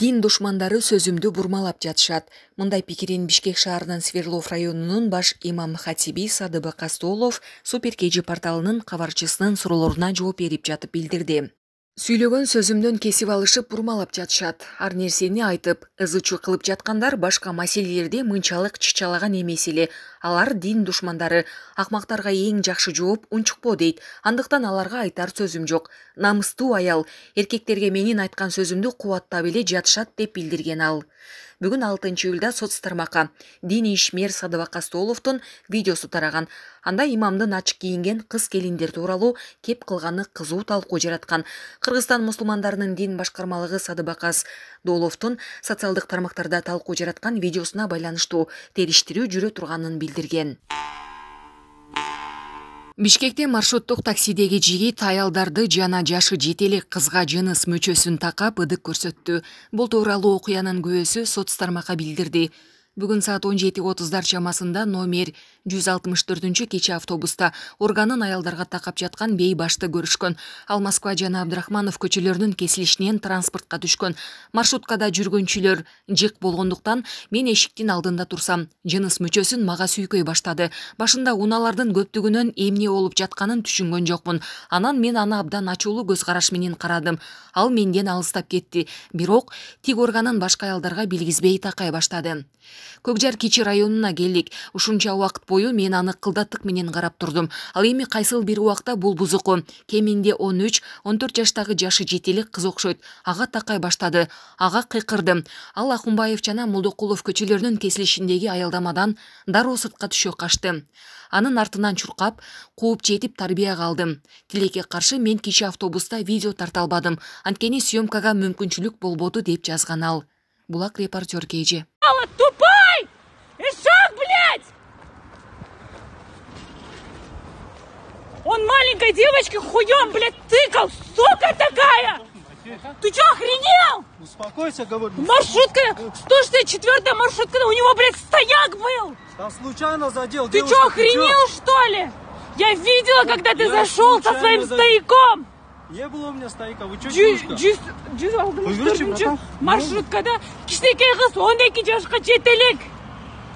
дин душмандары сөзімді бурмалап жатышат мындай пекерен бишкек шаарынын сверлов районының баш имам хатиби садыбы Кастолов Суперкейджі порталының порталынын кабарчысынын жоу жооп жатып білдірді. сүйлөгөн сөзүмдөн кесип алышып бурмалап жатышат ар нерсени айтып ызы чуу кылып жаткандар башка маселелерде мынчалык чычалаган эмес эле алар дин душмандары акмактарга эң жакшы жооп унчукпо дейт андыктан аларга айтар сөзүм жок намыстуу аял эркектерге менин айткан сөзүмдү кубаттап эле жатышат деп билдирген ал Бүгін алтынчы июлда соц тармакка дини ишмер садыбак кастууловдун видеосы тараған. анда имамды ачык кейінген қыз келіндер тууралуу кеп қылғаны қызу талкуу жараткан Қырғыстан мұслымандарының дин башқармалығы Садыбақас Доловтың социалдық тармақтарда талкуу жараткан видеосына байланыштуу териштирүү жүрө тұрғанын билдирген бишкекте маршруттук таксидеги жигит аялдарды жана жашы жете элек кызга жыныс мүчөсүн такап ыдык көрсөттү бул тууралуу окуянын күбөсү соц тармакка билдирди бүгүн саат он жети отуздар чамасында номер жүз алтымыш төртүнчү кече автобуста органын аялдарга такап жаткан бейбашты көрүшкөн ал москва жана абдрахманов көчөлөрүнүн кесилишинен транспортко түшкөн маршруткада жүргүнчүлөр жык болгондуктан мен эшиктин алдында турсам жыныс мүчөсүн мага сүйкөй баштады башында унаалардын көптүгүнөн эмне болуп жатканын түшүнгөн жокмун анан мен аны абдан ачуулуу көз караш менен карадым ал менден алыстап кетти бирок тиг органын башка аялдарга билгизбей такай баштады көк жар кичи районуна келдик ушунча убакыт бою мен аны кылдаттык менен карап турдум ал эми кайсыл бир убакта бул бузуку кеминде он үч он төрт жаштагы жашы жетелік кыз окшойт ага такай баштады ага кыйкырдым ал акунбаев жана молдокулов көчөлөрүнүн кесилишиндеги аялдамадан дароо сыртка түшө қашты. анын артынан чуркап кууп жетип тарбияга алдым тилекке каршы мен кичи автобуста видео тарта албадым анткени съемкага мүмкүнчүлүк болбоду деп жазган ал булак репортер кж тупой Он маленькой девочке хуем, блядь, тыкал, сука такая! Ты чё, охренел? Успокойся, говорю. Маршрутка, 164 маршрутка, у него, блядь, стояк был. Там случайно задел Ты девушку, чё, охренел, чё? что ли? Я видела, когда ты Я зашел со своим задел. стояком. Не было у меня стояка, вы чё, девушка? Маршрутка, да? Киштеке қыз, ондайки девушка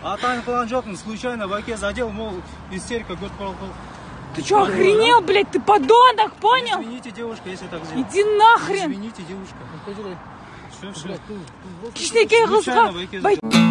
А там falan жоқпын, случайно баке задел, мол, истерика, год ты что, охренел, блядь? Ты подонок, понял? Извините, девушка, если так сделать. Иди нахрен. Извините, девушка. Все, все. Кишники, глазка.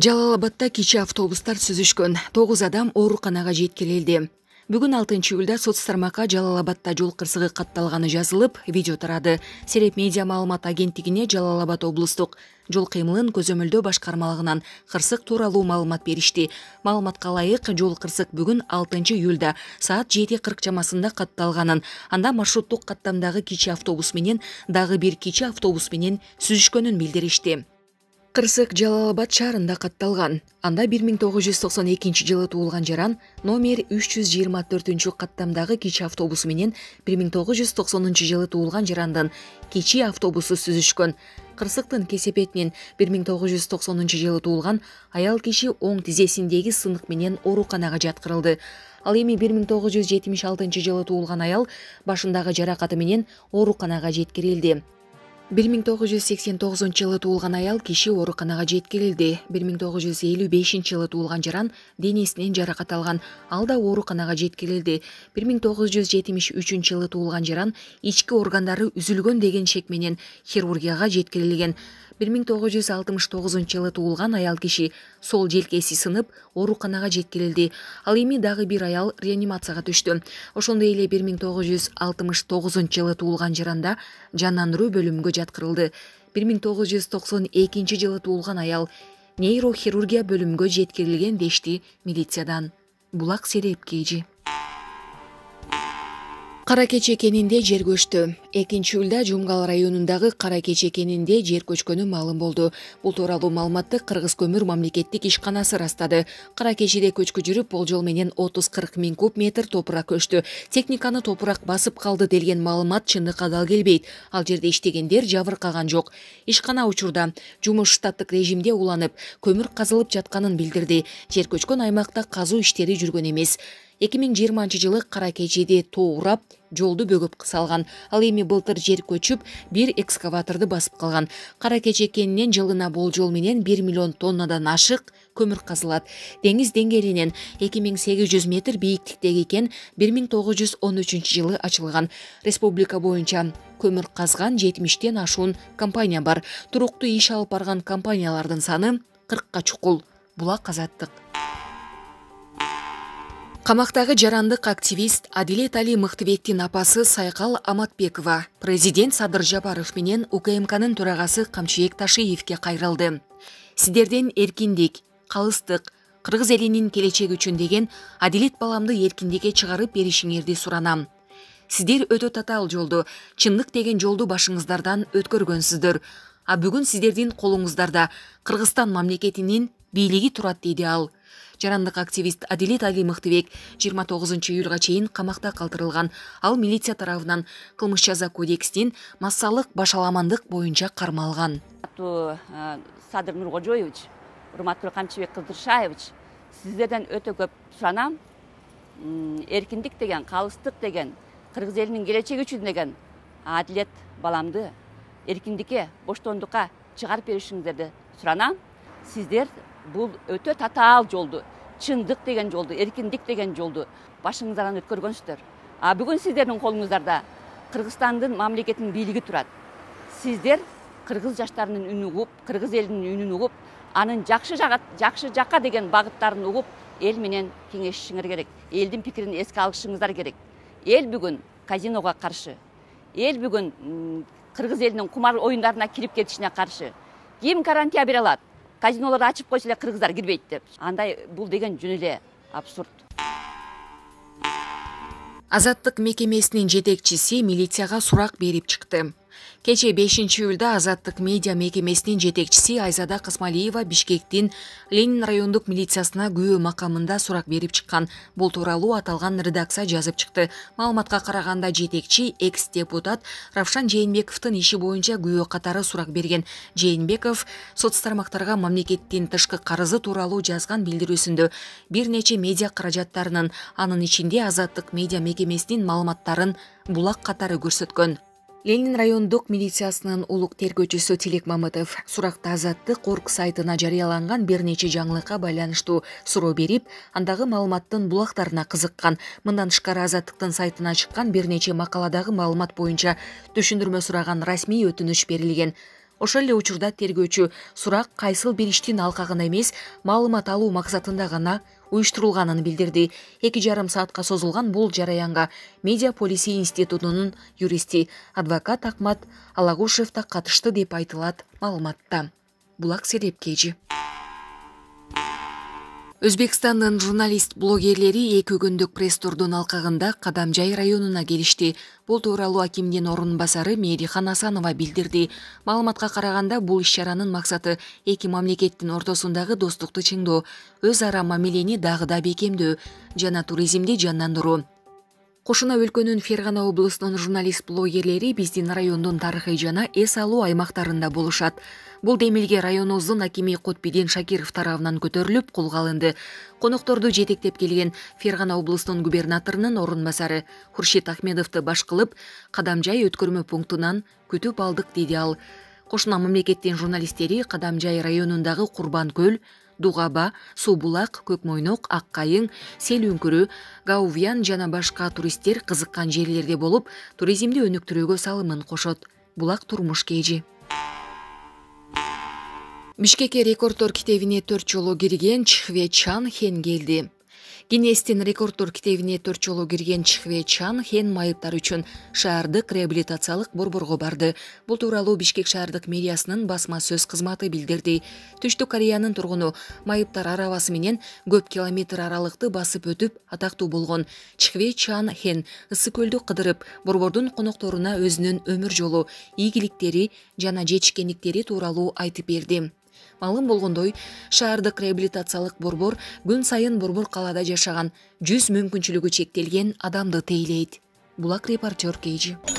жалал абадта автобустар сүзүшкөн тогуз адам ооруканага жеткирилди Бүгін 6 июлда соц тармакка жол қырсығы қатталғаны жазылып видео тарады сереп медиа малымат агенттигине жалалабат облыстық. жол кыймылын көзөмөлдөө башқармалығынан қырсық тууралуу малымат берішті. Малымат қалайық жол қырсық бүгін алтынчы үлді, саат 7.40 кырк қатталғанын, анда маршруттық қаттамдағы кичи автобус менен дагы бир кичи автобус менен Жалал-Абад шарында қатталған, анда 1992 жылы туулган жаран номер 324 каттамдагы кичи автобусу менен 1990 жылы туулган жарандын кичи автобусу сүзүшкөн кырсыктын кесепетинен 1990 жылы туулган аял киши оң тизесиндеги сынық менен ооруканага жаткырылды ал эми 1976 жылы туулган аял башындагы жаракаты менен қанаға жеткирилди бир миң тогуз жүз сексен тогузунчу жылы туулган аял киши ооруканага жеткирилди бир миң тогуз жүз элүү бешинчи жылы туулган жаран денесинен жаракат алган ал да ооруканага жеткирилди бир миң тогуз жүз жетимиш үчүнчү жылы туулган жаран ички органдары үзүлгөн деген шек менен хирургияга жеткирилген бир миң тогуз жүз алтымыш тогузунчу жылы туулган аял киши сол желкеси сынып ооруканага жеткирилди ал эми дагы бир аял реанимацияга түштү ошондой эле бир миң тогуз жүз алтымыш тогузунчу жылы туулган жаранда да жандандыруу бөлүмүнө жаткырылды бир миң тогуз жүз токсон экинчи жылы туулган аял нейрохирургия бөлүмүгө жеткирилген дешти милициядан булак серепкежи кара кече кенинде жер көчтү экинчи июлда жумгал районундагы кара кече кенинде жер көчкөнү маалым болду бул тууралуу маалыматты кыргыз көмүр мамлекеттик ишканасы ырастады кара кечеде көчкү жүрүп болжол менен отуз кырк миң куб метр топурак көчтү техниканы топурак басып калды делген маалымат чындыкка дал келбейт ал жерде иштегендер жабыркаган жок ишкана учурда жумуш штаттык режимде уланып көмүр казылып жатканын билдирди жер көчкөн аймакта казуу иштери жүргөн эмес 2020 жылы қаракежеде тоурап жолды бөгіп қысалған ал эми былтыр жер көчүп бир экскаваторды басып калган кара кенинен жылына болжол менен 1 миллион тоннадан ашык көмір казылат деңиз деңгээлинен 2800 метр бийиктиктеги кен 1913 миң тогуз жүз он үчүнчү жылы ачылган республика боюнча көмүр казган жетимиштен ашуун компания бар туруктуу иш алып барган компаниялардын саны кыркка чукул була азаттык камактагы жарандык активист адилет али мыктыбектин апасы сайкал аматбекова президент садыр жапаров менен укмкнын төрагасы камчыбек ташиевке кайрылды сиздерден эркиндик калыстык кыргыз элинин келечеги үчүн деген адилет баламды эркиндикке чыгарып беришиңерди суранам сиздер өтө татаал жолду чындык деген жолду башыңыздардан өткөргөнсүздөр а бүгүн сиздердин колуңуздарда кыргызстан мамлекетинин бийлиги турат деди ал жарандык активист Али агимыктыбек жыйырма 29 июлга чейин камакта калтырылган ал милиция тарабынан кылмыш жаза кодексинин массалык башаламандык боюнча кармалган э, садыр нуркожоевич урматтуу камчыбек Қылдыршаевич, сиздерден өтө көп суранам эркиндик деген қалыстық деген кыргыз элинин келечеги үчүн деген адилет баламды эркиндикке боштондукка чыгарып беришиңиздерди суранам сиздер бул өтө татаал жолду чындык деген жолду эркиндик деген жолду башыңыздардан өткөргөнсүздөр а бүгүн сиздердин колуңуздарда кыргызстандын мамлекетинин бийлиги турат сиздер кыргыз жаштарынын үнүн угуп кыргыз элинин үнүн угуп анын жакшы жакшы жака деген багыттарын угуп эл менен кеңешишиңер керек элдин пикирин эске алышыңыздар керек эл бүгүн казиного каршы эл бүгүн кыргыз элинин кумар оюндарына кирип кетишине каршы ким гарантия бере алат казиноларды ашып қойса эле кыргыздар кирбейт деп андай бұл деген жөн эле абсурд азаттык мекемесинин жетекчиси милицияга сурак берип чыкты кечээ бешинчи июлда азаттык медиа мекемесинин жетекчиси айзада кысмалиева бишкектин ленин райондук милициясына күбө макамында сурак берип чыккан бул тууралуу аталган редакция жазып чыкты маалыматка караганда жетекчи экс депутат равшан жээнбековдун иши боюнча күбө катары сурак берген жээнбеков соц тармактарга мамлекеттин тышкы карызы тууралуу жазган билдирүүсүндө бир нече медиа каражаттарынын анын ичинде азаттык медиа мекемесинин маалыматтарын булак катары көрсөткөн ленин райондук милициясынын улук тергөөчүсү тилек мамытов суракта азаттык қорқы сайтына жарыяланган бир жаңлыққа жаңылыкка байланыштуу суроо берип андагы маалыматтын булактарына кызыккан мындан тышкары азаттыктын сайтына чыккан бир нече макаладагы маалымат боюнча түшүндүрмө сураган расмий берілген. берилген ошол эле учурда тергөөчү сурак кайсыл бир иштин алкагында эмес маалымат алуу максатында уюштурулганын билдирди эки жарым саатка созулган бул жараянга медиа полиси институтунун юристи адвокат акмат алагушев да катышты деп айтылат маалыматта булак серепкежи өзбекстандын журналист блогерлері эки күндүк пресс турдун алкагында кадамжай районуна келишти бул тууралуу акимдин орун басары Мерихан асанова билдирди маалыматка караганда бул иш чаранын максаты эки мамлекеттин ортосундагы достукту чыңдоо өз ара мамилени дагы да бекемдөө жана туризмди жандандыруу кошуна өлкөнүн фергана облусунун журналист блогерлери биздин райондун тарыхый жана эс алуу аймактарында болушат бул демилге районубуздун акими котбиден шакиров тарабынан көтөрүлүп колго алынды конокторду жетектеп келген фергана облусунун губернаторунун орун басары хуршит ахмедовду баш кылып кадамжай өткөрмө пунктунан күтүп алдык деди ал кошуна мамлекеттин журналисттери Кадамжай районундагы курбан көл дугаба суу булак көк мойнок ак кайың сел үңкүрү гаувиян жана башка туристтер кызыккан жерлерде болуп туризмди өнүктүрүүгө салымын кошот булак турмуш кежи бишкекке рекорддор китебине төрт жолу кирген чхве чан хен келди гиннестин рекорддор китебине төрт жолу Чихве чан хен майыптар үчүн шаардык реабилитациялык борборго барды бул тууралуу бишкек шаардык мэриясынын басма сөз кызматы билдирди түштүк кореянын тургуну майыптар арабасы менен көп километр аралыкты басып өтүп атактуу болгон Чихве чан хен ысык көлдү кыдырып борбордун конокторуна өзүнүн өмүр жолу ийгиликтери жана жетишкендиктери тууралуу айтып берди маалым болгондой шаардык реабилитациялык борбор күн сайын борбор қалада жашаған жүз мүмкүнчүлүгү чектелген адамды тейлейт булак репортер кейджі.